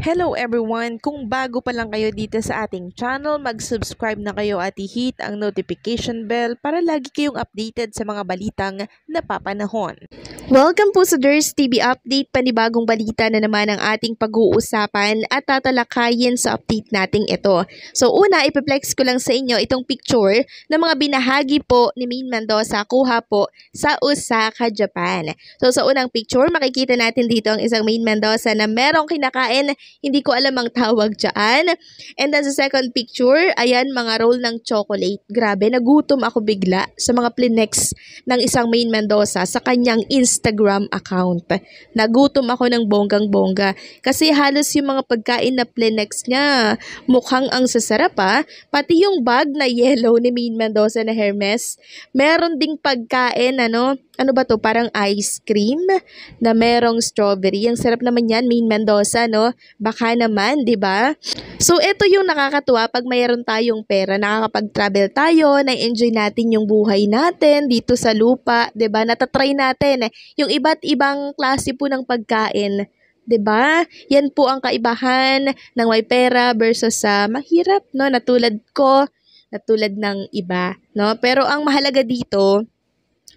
Hello everyone! Kung bago pa lang kayo dito sa ating channel, mag-subscribe na kayo at i-hit ang notification bell para lagi kayong updated sa mga balitang napapanahon. Welcome po sa Durs TV Update, panibagong balita na naman ang ating pag-uusapan at tatalakayin sa update nating ito. So una, ipiplex ko lang sa inyo itong picture ng mga binahagi po ni Min Mendoza kuha po sa Osaka, Japan. So sa unang picture, makikita natin dito ang isang Min Mendoza na merong kinakain hindi ko alam ang tawag dyan. And then sa second picture, ayan mga roll ng chocolate. Grabe, nagutom ako bigla sa mga plinex ng isang main Mendoza sa kanyang Instagram account. Nagutom ako ng bonggang-bongga. Kasi halos yung mga pagkain na plinex niya, mukhang ang sasarap ha. Ah. Pati yung bag na yellow ni main Mendoza na Hermes, meron ding pagkain ano, ano ba to, parang ice cream na merong strawberry. Ang sarap naman yan, Main Mendoza, no? Baka naman, 'di ba? So ito yung nakakatuwa pag mayroon tayong pera, nakakapag-travel tayo, na-enjoy natin yung buhay natin dito sa lupa, 'di ba? Natatry natin eh. yung iba't ibang klase po ng pagkain. 'di ba? Yan po ang kaibahan ng may pera versus sa uh, mahirap, no? Natulad ko, natulad ng iba, no? Pero ang mahalaga dito,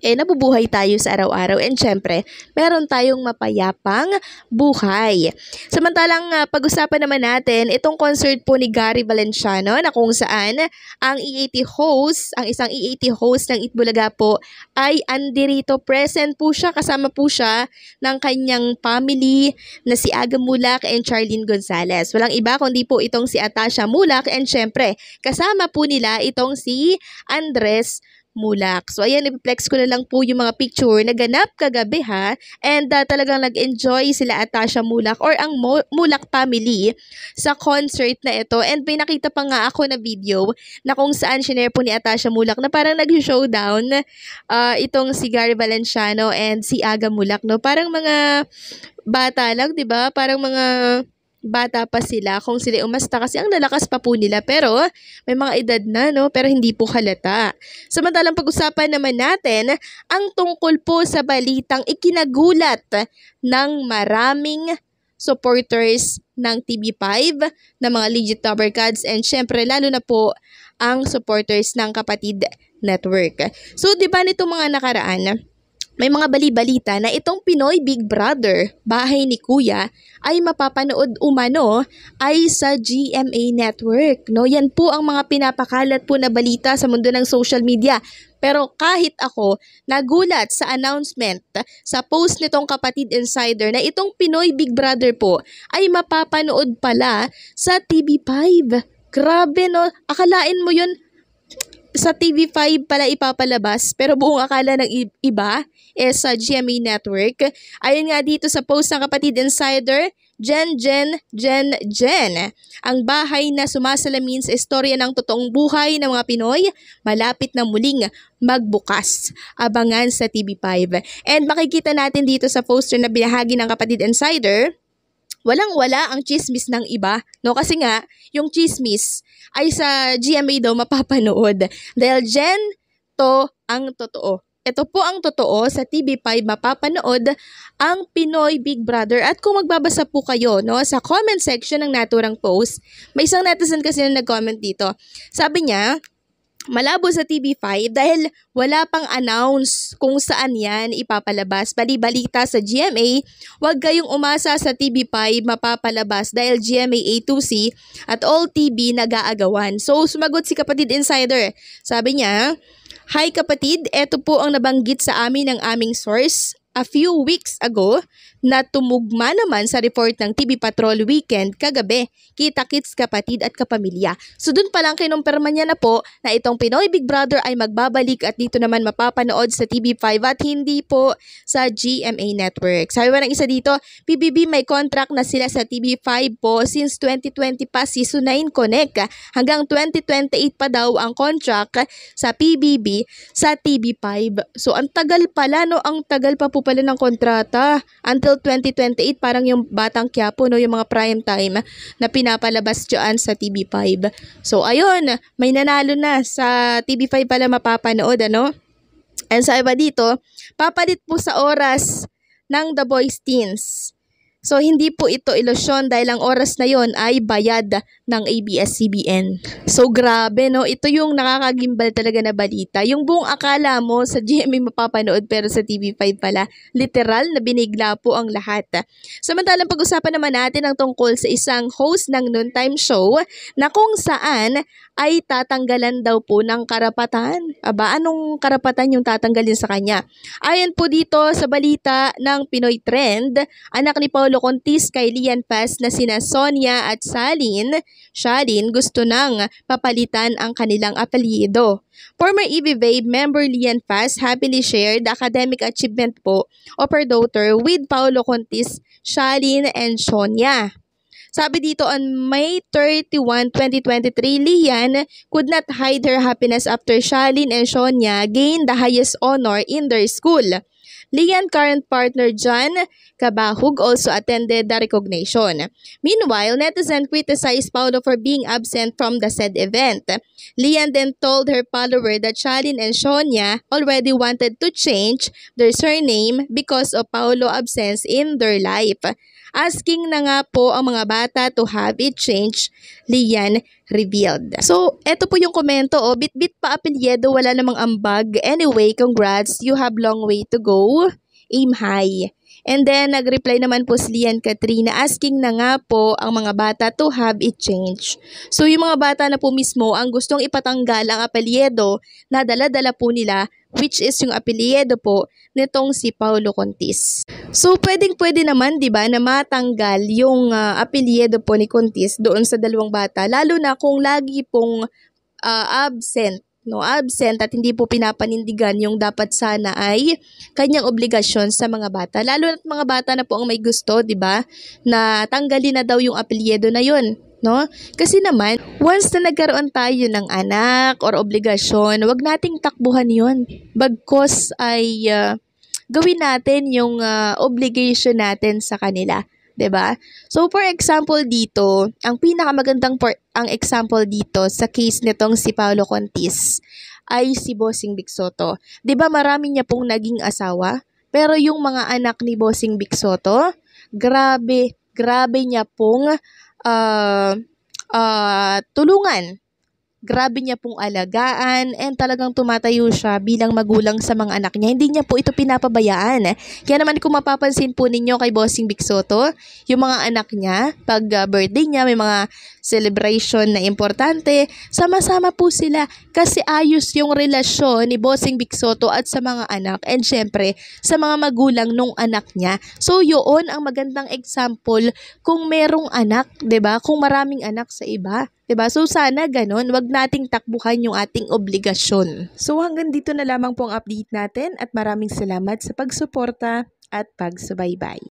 eh nabubuhay tayo sa araw-araw and syempre, meron tayong mapayapang buhay. Samantalang uh, pag-usapan naman natin itong concert po ni Gary Valenciano na kung saan ang EAT host, ang isang EAT host ng Itbulaga po ay andirito present po siya, kasama po siya ng kanyang family na si Aga Mulak and Charlene Gonzalez. Walang iba kundi po itong si Atasha Mulak and syempre kasama po nila itong si Andres Mulak. So ayan, i-flex ko na lang po yung mga picture na ganap kagabi ha. And uh, talagang nag-enjoy sila at Tasha Mulak or ang Mo- Mulak family sa concert na ito. And may nakita pa nga ako na video na kung saan sinare po ni Atasha Mulak na parang nag-showdown uh, itong si Gary Valenciano and si Aga Mulak. No? Parang mga bata lang, di ba? Parang mga bata pa sila kung sila umasta kasi ang lalakas pa po nila pero may mga edad na no pero hindi po halata. Samantalang pag-usapan naman natin ang tungkol po sa balitang ikinagulat ng maraming supporters ng TV5, ng mga legit number cards and syempre lalo na po ang supporters ng Kapatid Network. So 'di ba nitong mga nakaraan may mga balibalita na itong Pinoy Big Brother, Bahay ni Kuya, ay mapapanood umano ay sa GMA Network. No? Yan po ang mga pinapakalat po na balita sa mundo ng social media. Pero kahit ako, nagulat sa announcement sa post nitong kapatid insider na itong Pinoy Big Brother po ay mapapanood pala sa TV5. Grabe no, akalain mo yun sa TV5 pala ipapalabas pero buong akala ng iba is sa GMA Network. Ayun nga dito sa post ng Kapatid Insider, Jen, Jen, Jen, Jen. Ang bahay na sumasalamin sa istorya ng totoong buhay ng mga Pinoy, malapit na muling magbukas. Abangan sa TV5. And makikita natin dito sa poster na binahagi ng Kapatid Insider, walang-wala ang chismis ng iba, no? Kasi nga, yung chismis ay sa GMA daw mapapanood. Dahil Jen, to ang totoo. Ito po ang totoo, sa TV5 mapapanood ang Pinoy Big Brother. At kung magbabasa po kayo no, sa comment section ng naturang post, may isang netizen kasi na nag-comment dito. Sabi niya, malabo sa TV5 dahil wala pang announce kung saan yan ipapalabas. Balibalita sa GMA, huwag kayong umasa sa TV5 mapapalabas dahil GMA A2C at all TV nag-aagawan. So sumagot si kapatid insider. Sabi niya, Hi kapatid, eto po ang nabanggit sa amin ng aming source a few weeks ago na tumugma naman sa report ng TV Patrol Weekend kagabi, kita-kits kapatid at kapamilya. So doon dun palang kinumpirma niya na po na itong Pinoy Big Brother ay magbabalik at dito naman mapapanood sa TV5 at hindi po sa GMA Network. Sabi ba ng isa dito, PBB may contract na sila sa TV5 po since 2020 pa Season 9 Connect. Hanggang 2028 pa daw ang contract sa PBB sa TV5. So ang tagal pala no, ang tagal pa po pala ng kontrata. Until until 2028 parang yung Batang Quiapo no yung mga prime time na pinapalabas diyan sa TV5. So ayun, may nanalo na sa TV5 pala mapapanood ano. And sa iba dito, papalit po sa oras ng The Boys Teens. So hindi po ito ilusyon dahil ang oras na yon ay bayad ng ABS-CBN. So grabe no, ito yung nakakagimbal talaga na balita. Yung buong akala mo sa GMA mapapanood pero sa TV5 pala, literal na binigla po ang lahat. Samantalang pag-usapan naman natin ang tungkol sa isang host ng noontime show na kung saan ay tatanggalan daw po ng karapatan. Aba, anong karapatan yung tatanggalin sa kanya? Ayon po dito sa balita ng Pinoy Trend, anak ni Paolo pagkulukuntis kay Lian Paz na sina Sonia at Shalin, Shalin gusto nang papalitan ang kanilang apelyido. Former EB Babe member Lian Paz happily shared the academic achievement po of her daughter with Paolo Contis, Shalin, and Sonia. Sabi dito on May 31, 2023, Lian could not hide her happiness after Shalin and Shonya gained the highest honor in their school. Lian current partner John Kabahug also attended the recognition. Meanwhile, netizens criticized Paolo for being absent from the said event. Lian then told her follower that Shalin and Shonya already wanted to change their surname because of Paolo's absence in their life. Asking na nga po ang mga bata to have it changed, Lian revealed. So, eto po yung komento, oh, bit-bit pa apelyedo, wala namang ambag. Anyway, congrats, you have long way to go aim high. And then, nag-reply naman po si Lian Katrina asking na nga po ang mga bata to have it change. So, yung mga bata na po mismo ang gustong ipatanggal ang apelyedo na dala-dala po nila which is yung apelyedo po nitong si Paolo Contis. So, pwedeng-pwede naman, di ba, na matanggal yung uh, apelyedo po ni Contis doon sa dalawang bata, lalo na kung lagi pong uh, absent no absent at hindi po pinapanindigan yung dapat sana ay kanyang obligasyon sa mga bata. Lalo at mga bata na po ang may gusto, 'di ba? Na tanggalin na daw yung apelyido na 'yon, no? Kasi naman, once na nagkaroon tayo ng anak or obligasyon, 'wag nating takbuhan 'yon. Bagkos ay uh, gawin natin yung uh, obligation natin sa kanila. 'di ba? So, for example dito, ang pinakamagandang por- ang example dito sa case nitong si Paolo Contis ay si Bossing Big 'Di ba marami niya pong naging asawa? Pero yung mga anak ni Bossing Big grabe, grabe niya pong uh, uh, tulungan Grabe niya pong alagaan and talagang tumatayo siya bilang magulang sa mga anak niya. Hindi niya po ito pinapabayaan. Eh. Kaya naman kung mapapansin po ninyo kay Bossing Bigsoto, yung mga anak niya, pag ah, birthday niya, may mga celebration na importante, sama-sama po sila kasi ayos yung relasyon ni Bossing Bigsoto at sa mga anak and syempre sa mga magulang nung anak niya. So yun ang magandang example kung merong anak, 'di ba? Kung maraming anak sa iba. Diba? So sana ganun, wag nating takbuhan yung ating obligasyon. So hanggang dito na lamang po ang update natin at maraming salamat sa pagsuporta at pagsubaybay.